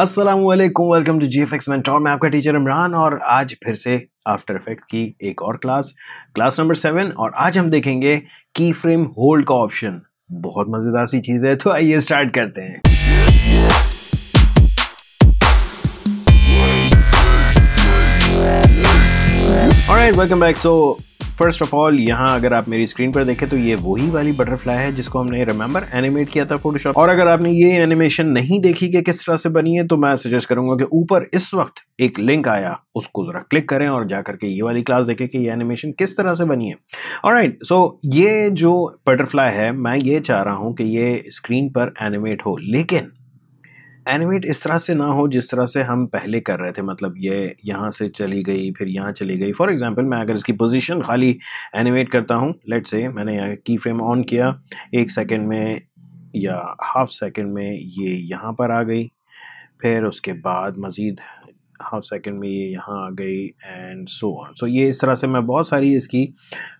Aslam welcome to X mentor मैं आपका teacher Imran और आज फिर से आफ्टर इफेक्ट की एक और क्लास क्लास नंबर सेवन और आज हम देखेंगे की फ्रेम होल्ड का ऑप्शन बहुत मज़ेदार सी चीज़ है तो आइए स्टार्ट करते हैं welcome back so first of all यहाँ अगर आप मेरी स्क्रीन पर देखें तो ये वही वाली बटरफ्लाई है जिसको हमने रिमेंबर एनिमेट किया था फोटोशॉप और अगर आपने ये एनिमेशन नहीं देखी कि किस तरह से बनी है तो मैं सजेस्ट करूंगा कि ऊपर इस वक्त एक लिंक आया उसको ज़रा क्लिक करें और जा करके ये वाली क्लास देखें कि ये एनिमेशन किस तरह से बनी है और राइट सो ये जो बटरफ्लाई है मैं ये चाह रहा हूँ कि ये स्क्रीन पर एनिमेट हो लेकिन एनिमेट इस तरह से ना हो जिस तरह से हम पहले कर रहे थे मतलब ये यहाँ से चली गई फिर यहाँ चली गई फॉर एग्जांपल मैं अगर इसकी पोजीशन खाली एनिमेट करता हूँ लेट से मैंने यहाँ की फ्रेम ऑन किया एक सेकेंड में या हाफ सेकेंड में ये यहाँ पर आ गई फिर उसके बाद मज़ीद हाफ सेकेंड में ये यहाँ आ गई एंड सो ऑन सो ये इस तरह से मैं बहुत सारी इसकी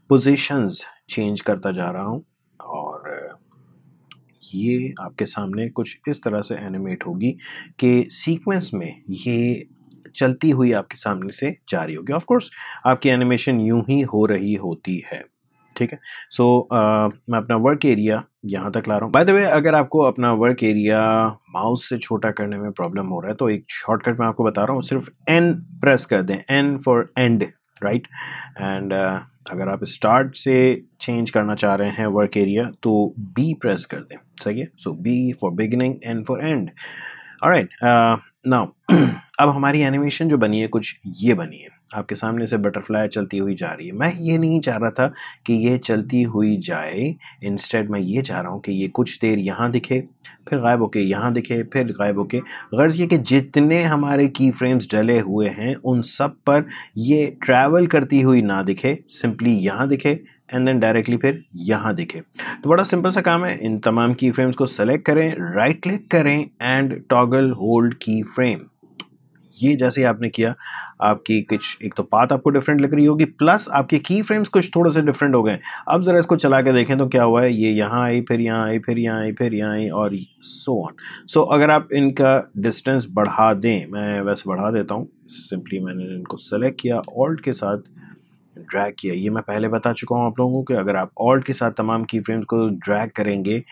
पोजिशंस चेंज करता जा रहा हूँ और ये आपके सामने कुछ इस तरह से एनिमेट होगी कि सीक्वेंस में ये चलती हुई आपके सामने से जारी होगी ऑफ कोर्स आपकी एनिमेशन यूं ही हो रही होती है ठीक है सो so, uh, मैं अपना वर्क एरिया यहाँ तक ला रहा हूँ बाय द वे अगर आपको अपना वर्क एरिया माउस से छोटा करने में प्रॉब्लम हो रहा है तो एक शॉर्टकट मैं आपको बता रहा हूँ सिर्फ एन प्रेस कर दें N for end right end uh, अगर आप स्टार्ट से चेंज करना चाह रहे हैं वर्क एरिया तो बी प्रेस कर दें सही है so B for beginning and for end right now अब हमारी एनिमेशन जो बनी है कुछ ये बनी है आपके सामने से बटरफ्लाई चलती हुई जा रही है मैं ये नहीं चाह रहा था कि ये चलती हुई जाए इंस्टेड मैं ये चाह रहा हूँ कि ये कुछ देर यहाँ दिखे फिर गायब होके यहाँ दिखे फिर गायब होके गर्ज़ ये कि जितने हमारे की फ्रेम्स डले हुए हैं उन सब पर ये ट्रैवल करती हुई ना दिखे सिंपली यहाँ दिखे एंड देन डायरेक्टली फिर यहाँ दिखे तो बड़ा सिंपल सा काम है इन तमाम की फ्रेम्स को सेलेक्ट करें राइट क्लिक करें and toggle hold key frame ये जैसे आपने किया आपकी कुछ एक तो पात आपको डिफरेंट लग रही होगी प्लस आपके की फ्रेम्स कुछ थोड़े से डिफरेंट हो गए अब ज़रा इसको चला के देखें तो क्या हुआ है ये यहाँ आई फिर यहाँ आई फिर यहाँ आई फिर यहाँ आई और सो ऑन सो अगर आप इनका डिस्टेंस बढ़ा दें मैं वैसे बढ़ा देता हूँ सिंपली मैंने इनको सेलेक्ट किया ऑल्ट के साथ ड्रैग किया ये मैं पहले बता चुका हूँ आप लोगों को कि अगर आप ऑल्ट के साथ तमाम की फ्रेम्स को ड्रैग करेंगे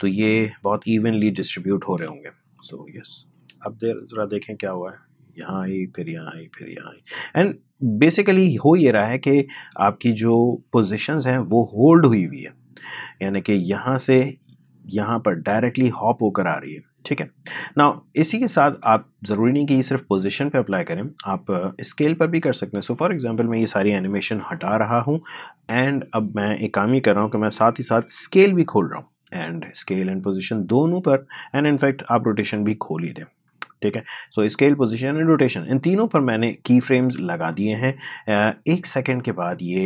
तो ये बहुत इवनली डिस्ट्रीब्यूट हो रहे होंगे सो so, यस yes. अब देर ज़रा देखें क्या हुआ है यहाँ आई फिर यहाँ आई फिर यहाँ आई एंड बेसिकली हो ये रहा है कि आपकी जो पोजिशन हैं वो होल्ड हुई हुई है यानी कि यहाँ से यहाँ पर डायरेक्टली हॉप होकर आ रही है ठीक है ना इसी के साथ आप ज़रूरी नहीं कि ये सिर्फ पोजीशन पे अप्लाई करें आप स्केल पर भी कर सकते हैं सो फॉर एग्जांपल मैं ये सारी एनिमेशन हटा रहा हूँ एंड अब मैं एक काम ही कर रहा हूँ कि मैं साथ ही साथ स्केल भी खोल रहा हूँ एंड स्केल एंड पोजीशन दोनों पर एंड इनफैक्ट आप रोटेशन भी खोल ही दें ठीक है so scale position and rotation इन तीनों पर मैंने की फ्रेम्स लगा दिए हैं एक सेकेंड के बाद ये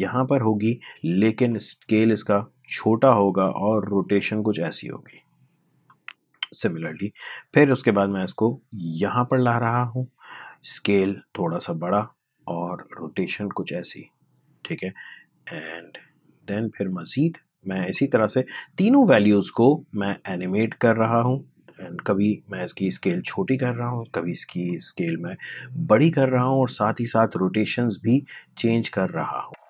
यहाँ पर होगी लेकिन स्केल इसका छोटा होगा और रोटेशन कुछ ऐसी होगी सिमिलरली फिर उसके बाद मैं इसको यहाँ पर ला रहा हूँ स्केल थोड़ा सा बड़ा और रोटेशन कुछ ऐसी ठीक है एंड देन फिर मज़ीद मैं इसी तरह से तीनों वैल्यूज़ को मैं एनिमेट कर रहा हूँ कभी मैं इसकी स्केल छोटी कर रहा हूँ कभी इसकी स्केल मैं बड़ी कर रहा हूँ और साथ ही साथ रोटेशंस भी चेंज कर रहा हूँ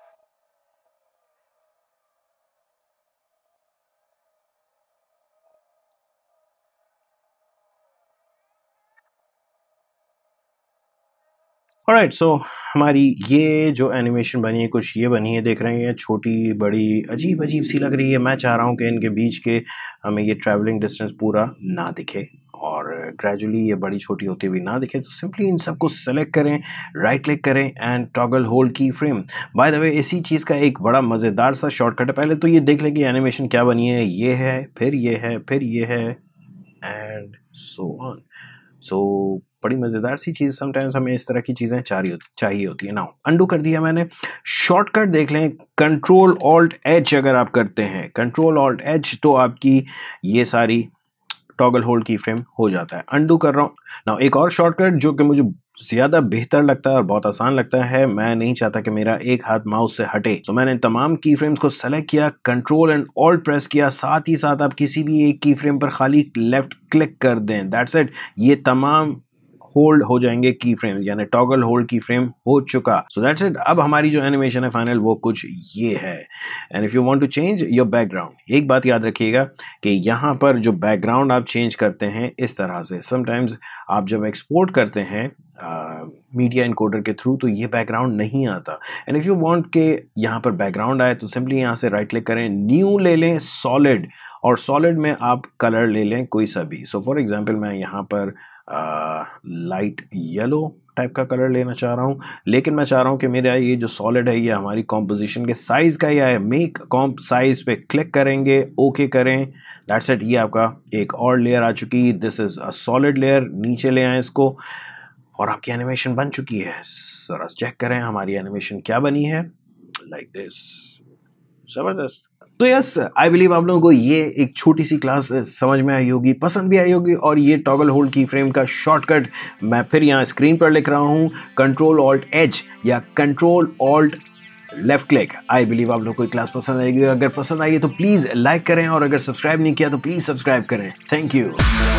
और राइट सो हमारी ये जो एनिमेशन बनी है कुछ ये बनी है देख रहे हैं छोटी बड़ी अजीब अजीब सी लग रही है मैं चाह रहा हूँ कि इनके बीच के हमें ये ट्रैवलिंग डिस्टेंस पूरा ना दिखे और ग्रेजुअली ये बड़ी छोटी होती हुई ना दिखे तो सिंपली इन सबको सेलेक्ट करें राइट क्लिक करें and toggle hold key frame by the way इसी चीज़ का एक बड़ा मज़ेदार सा शॉर्टकट है पहले तो ये देख लें कि एनिमेशन क्या बनी है ये है फिर ये है फिर ये है and so on so so, बड़ी मज़ेदार सी चीज़ समटाइम्स हमें इस तरह की चीज़ें चाहिए चाहिए होती है ना अंडू कर दिया मैंने शॉर्टकट देख लें कंट्रोल ऑल्ट एच अगर आप करते हैं कंट्रोल ऑल्ट एच तो आपकी ये सारी टॉगल होल्ड की फ्रेम हो जाता है अंडू कर रहा हूँ ना एक और शॉर्टकट जो कि मुझे ज़्यादा बेहतर लगता है और बहुत आसान लगता है मैं नहीं चाहता कि मेरा एक हाथ माउस से हटे तो so, मैंने तमाम की फ्रेम्स को सेलेक्ट किया कंट्रोल एंड ऑल्ट प्रेस किया साथ ही साथ आप किसी भी एक की फ्रेम पर खाली लेफ्ट क्लिक कर दें दैट्स इट ये तमाम होल्ड हो जाएंगे की फ्रेम यानी टॉगल होल्ड की फ्रेम हो चुका सो दैट्स इट अब हमारी जो एनिमेशन है फाइनल वो कुछ ये है and if you want to change your background एक बात याद रखिएगा कि यहाँ पर जो बैकग्राउंड आप चेंज करते हैं इस तरह से समटाइम्स आप जब एक्सपोर्ट करते हैं मीडिया इनकोडर के थ्रू तो ये बैकग्राउंड नहीं आता एंड इफ़ यू वांट के यहाँ पर बैकग्राउंड आए तो सिंपली यहाँ से राइट क्लिक करें न्यू ले लें सॉलिड और सॉलिड में आप कलर ले लें कोई सा भी सो फॉर एग्जांपल मैं यहाँ पर uh, लाइट येलो टाइप का कलर लेना चाह रहा हूँ लेकिन मैं चाह रहा हूँ कि मेरा ये जो सॉलिड है ये हमारी कॉम्पोजिशन के साइज़ का ही आए मेक कॉम्प साइज़ पे क्लिक करेंगे ओके करें दैट्स एट ये आपका एक और लेयर आ चुकी this is a solid layer नीचे ले आए इसको और आपकी एनिमेशन बन चुकी है सर चेक करें हमारी एनिमेशन क्या बनी है लाइक दिस ज़बरदस्त तो यस आई बिलीव आप लोगों को ये एक छोटी सी क्लास uh, समझ में आई होगी पसंद भी आई होगी और ये टॉगल होल्ड की फ्रेम का शॉर्टकट मैं फिर यहाँ स्क्रीन पर लिख रहा हूँ कंट्रोल ऑल्ट एच या control alt left click I believe आप लोग को क्लास पसंद आएगी अगर पसंद आई है तो प्लीज़ लाइक करें और अगर सब्सक्राइब नहीं किया तो प्लीज़ सब्सक्राइब करें थैंक यू